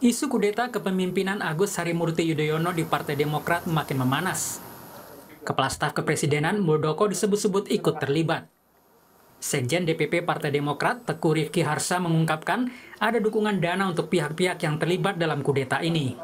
Isu kudeta kepemimpinan Agus Harimurti Yudhoyono di Partai Demokrat makin memanas. Kepala Staf Kepresidenan Muldoko disebut-sebut ikut terlibat. Sekjen DPP Partai Demokrat Teku Rifki Harsa mengungkapkan ada dukungan dana untuk pihak-pihak yang terlibat dalam kudeta ini.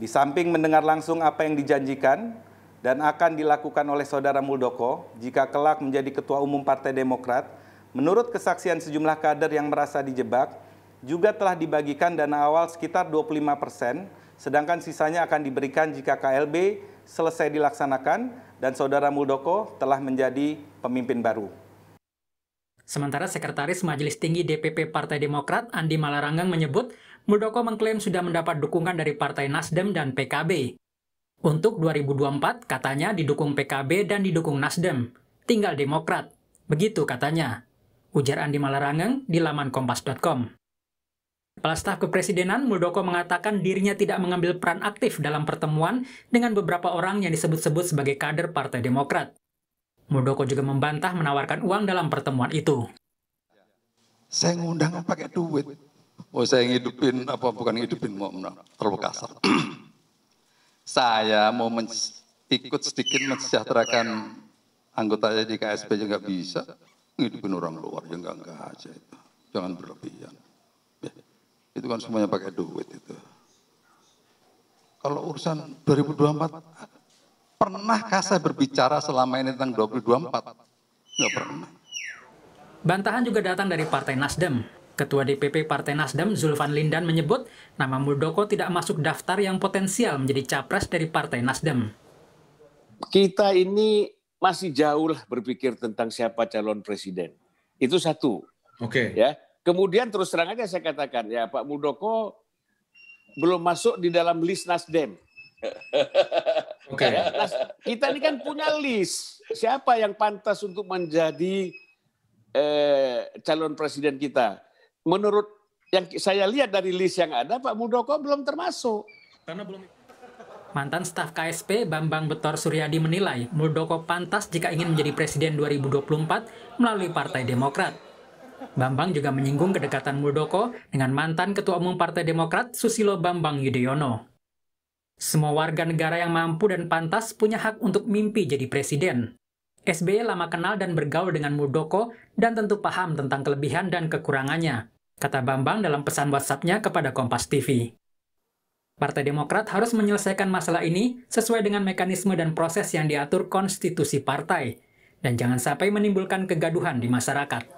Di samping mendengar langsung apa yang dijanjikan dan akan dilakukan oleh saudara Muldoko jika kelak menjadi ketua umum Partai Demokrat, menurut kesaksian sejumlah kader yang merasa dijebak, juga telah dibagikan dana awal sekitar 25 persen, sedangkan sisanya akan diberikan jika KLB selesai dilaksanakan dan Saudara Muldoko telah menjadi pemimpin baru. Sementara Sekretaris Majelis Tinggi DPP Partai Demokrat Andi Malaranggang menyebut Muldoko mengklaim sudah mendapat dukungan dari Partai Nasdem dan PKB. Untuk 2024 katanya didukung PKB dan didukung Nasdem, tinggal Demokrat. Begitu katanya. Ujar Andi Malarangeng di laman kompas.com. Kepala Staf Kepresidenan Muldoko mengatakan dirinya tidak mengambil peran aktif dalam pertemuan dengan beberapa orang yang disebut-sebut sebagai kader Partai Demokrat. Muldoko juga membantah menawarkan uang dalam pertemuan itu. Saya ngundang pakai duit. Oh saya ngidupin apa bukan ngidupin mau terlalu kasar. saya mau men ikut sedikit mensejahterakan anggota di KSP juga bisa. Ngidupin orang luar juga enggak aja itu. Jangan berlebihan. Ya. Itu kan semuanya pakai duit itu. Kalau urusan 2024, pernahkah saya berbicara selama ini tentang 2024? Enggak pernah. Bantahan juga datang dari Partai Nasdem. Ketua DPP Partai Nasdem Zulfan Lindan menyebut nama Muldoko tidak masuk daftar yang potensial menjadi capres dari Partai Nasdem. Kita ini masih jauh lah berpikir tentang siapa calon presiden. Itu satu. Oke. Okay. Ya, Kemudian terus terang aja saya katakan ya Pak Muldoko belum masuk di dalam list Nasdem. Oke. Okay. Ya, kita ini kan punya list siapa yang pantas untuk menjadi eh, calon presiden kita. Menurut yang saya lihat dari list yang ada Pak Muldoko belum termasuk. Karena belum Mantan staf KSP Bambang Betor Suryadi menilai Muldoko pantas jika ingin menjadi presiden 2024 melalui Partai Demokrat. Bambang juga menyinggung kedekatan Muldoko dengan mantan Ketua Umum Partai Demokrat Susilo Bambang Yudhoyono. Semua warga negara yang mampu dan pantas punya hak untuk mimpi jadi presiden. SBY lama kenal dan bergaul dengan Muldoko dan tentu paham tentang kelebihan dan kekurangannya, kata Bambang dalam pesan WhatsApp-nya kepada Kompas TV. Partai Demokrat harus menyelesaikan masalah ini sesuai dengan mekanisme dan proses yang diatur konstitusi partai, dan jangan sampai menimbulkan kegaduhan di masyarakat.